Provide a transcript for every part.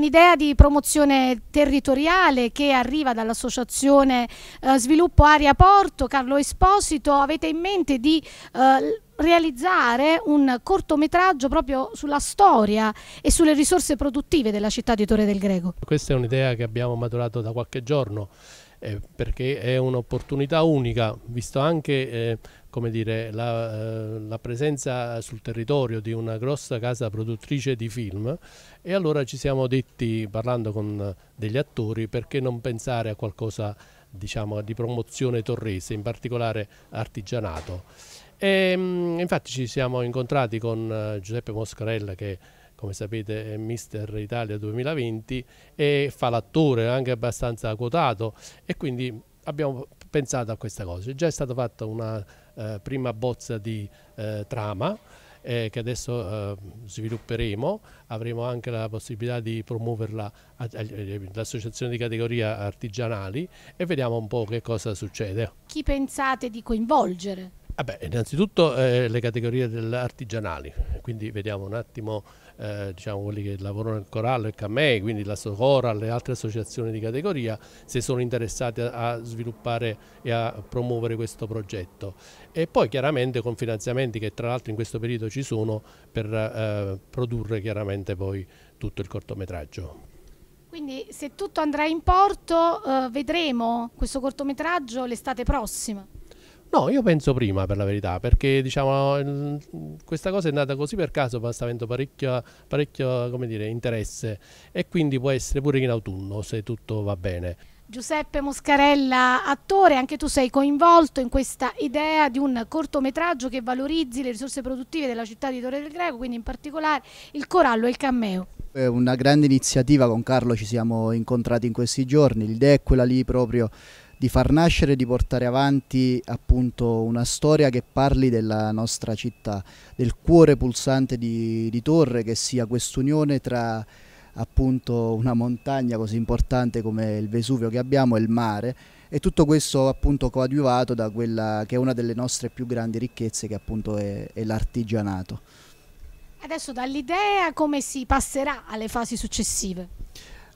un'idea di promozione territoriale che arriva dall'associazione eh, Sviluppo Aria Porto, Carlo Esposito, avete in mente di eh, realizzare un cortometraggio proprio sulla storia e sulle risorse produttive della città di Torre del Greco. Questa è un'idea che abbiamo maturato da qualche giorno eh, perché è un'opportunità unica, visto anche eh, come dire, la, eh, la, presenza sul territorio di una grossa casa produttrice di film e allora ci siamo detti, parlando con degli attori, perché non pensare a qualcosa diciamo, di promozione torrese, in particolare artigianato. E, ehm, infatti ci siamo incontrati con eh, Giuseppe Moscarella che come sapete è Mister Italia 2020 e fa l'attore anche abbastanza quotato e quindi abbiamo pensato a questa cosa. Già è stata fatta una eh, prima bozza di eh, trama eh, che adesso eh, svilupperemo, avremo anche la possibilità di promuoverla all'associazione di categoria artigianali e vediamo un po' che cosa succede. Chi pensate di coinvolgere? Vabbè, ah innanzitutto eh, le categorie artigianali, quindi vediamo un attimo eh, diciamo, quelli che lavorano nel Corallo e Camei, quindi la Socora, le altre associazioni di categoria, se sono interessate a, a sviluppare e a promuovere questo progetto. E poi chiaramente con finanziamenti che tra l'altro in questo periodo ci sono per eh, produrre chiaramente poi tutto il cortometraggio. Quindi se tutto andrà in porto eh, vedremo questo cortometraggio l'estate prossima? No, io penso prima per la verità, perché diciamo questa cosa è andata così per caso, ma sta avendo parecchio, parecchio dire, interesse e quindi può essere pure in autunno se tutto va bene. Giuseppe Moscarella, attore, anche tu sei coinvolto in questa idea di un cortometraggio che valorizzi le risorse produttive della città di Torre del Greco, quindi in particolare il corallo e il cammeo. È una grande iniziativa, con Carlo ci siamo incontrati in questi giorni, l'idea è quella lì proprio di far nascere, di portare avanti appunto una storia che parli della nostra città, del cuore pulsante di, di Torre, che sia quest'unione tra appunto una montagna così importante come il Vesuvio che abbiamo e il mare e tutto questo appunto coadiuvato da quella che è una delle nostre più grandi ricchezze che appunto è, è l'artigianato. Adesso dall'idea come si passerà alle fasi successive?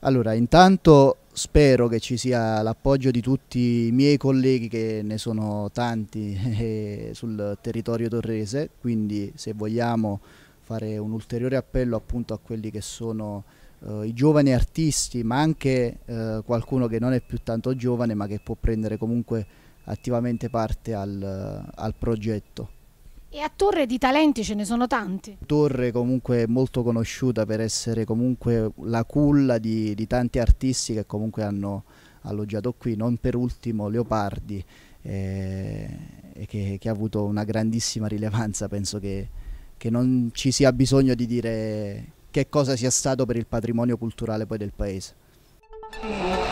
Allora, intanto spero che ci sia l'appoggio di tutti i miei colleghi che ne sono tanti eh, sul territorio torrese, quindi se vogliamo fare un ulteriore appello appunto a quelli che sono eh, i giovani artisti, ma anche eh, qualcuno che non è più tanto giovane ma che può prendere comunque attivamente parte al, al progetto. E a Torre di talenti ce ne sono tanti. Torre comunque molto conosciuta per essere comunque la culla di, di tanti artisti che comunque hanno alloggiato qui, non per ultimo Leopardi, eh, che, che, ha avuto una grandissima rilevanza, penso che, che non ci sia bisogno di dire che cosa sia stato per il patrimonio culturale poi del paese.